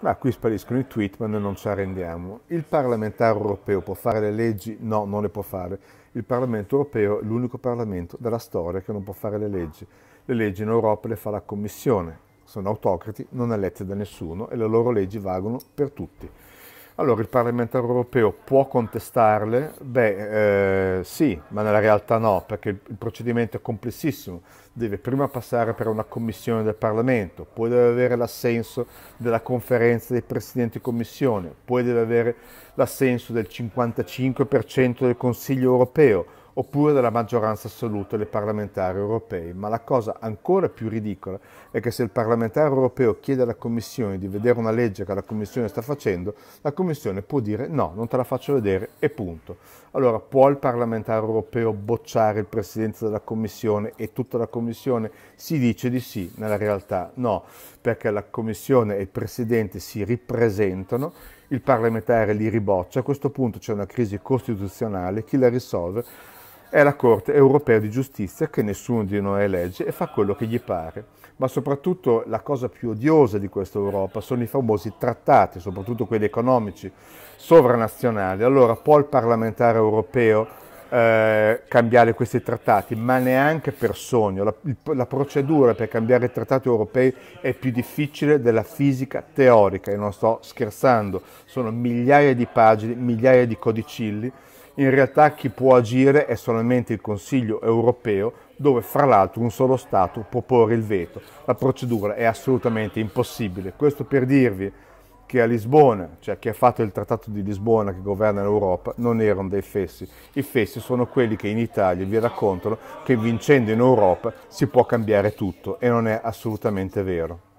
Ma qui spariscono i tweet, ma noi non ci arrendiamo. Il parlamentare europeo può fare le leggi? No, non le può fare. Il Parlamento europeo è l'unico Parlamento della storia che non può fare le leggi. Le leggi in Europa le fa la Commissione. Sono autocrati, non elette da nessuno e le loro leggi valgono per tutti. Allora, il parlamentare europeo può contestarle? Beh, eh, sì, ma nella realtà no, perché il procedimento è complessissimo. Deve prima passare per una commissione del Parlamento, poi deve avere l'assenso della conferenza dei presidenti commissione, poi deve avere l'assenso del 55% del Consiglio europeo, oppure della maggioranza assoluta dei parlamentari europei, ma la cosa ancora più ridicola è che se il parlamentare europeo chiede alla Commissione di vedere una legge che la Commissione sta facendo, la Commissione può dire no, non te la faccio vedere e punto. Allora può il parlamentare europeo bocciare il Presidente della Commissione e tutta la Commissione? Si dice di sì, nella realtà no, perché la Commissione e il Presidente si ripresentano il parlamentare li riboccia, a questo punto c'è una crisi costituzionale, chi la risolve? è la Corte europea di giustizia che nessuno di noi elegge e fa quello che gli pare. Ma soprattutto la cosa più odiosa di questa Europa sono i famosi trattati, soprattutto quelli economici, sovranazionali. Allora può il parlamentare europeo eh, cambiare questi trattati, ma neanche per sogno. La, la procedura per cambiare i trattati europei è più difficile della fisica teorica, e non sto scherzando, sono migliaia di pagine, migliaia di codicilli in realtà chi può agire è solamente il Consiglio europeo, dove fra l'altro un solo Stato può porre il veto. La procedura è assolutamente impossibile. Questo per dirvi che a Lisbona, cioè chi ha fatto il Trattato di Lisbona che governa l'Europa, non erano dei fessi. I fessi sono quelli che in Italia vi raccontano che vincendo in Europa si può cambiare tutto e non è assolutamente vero.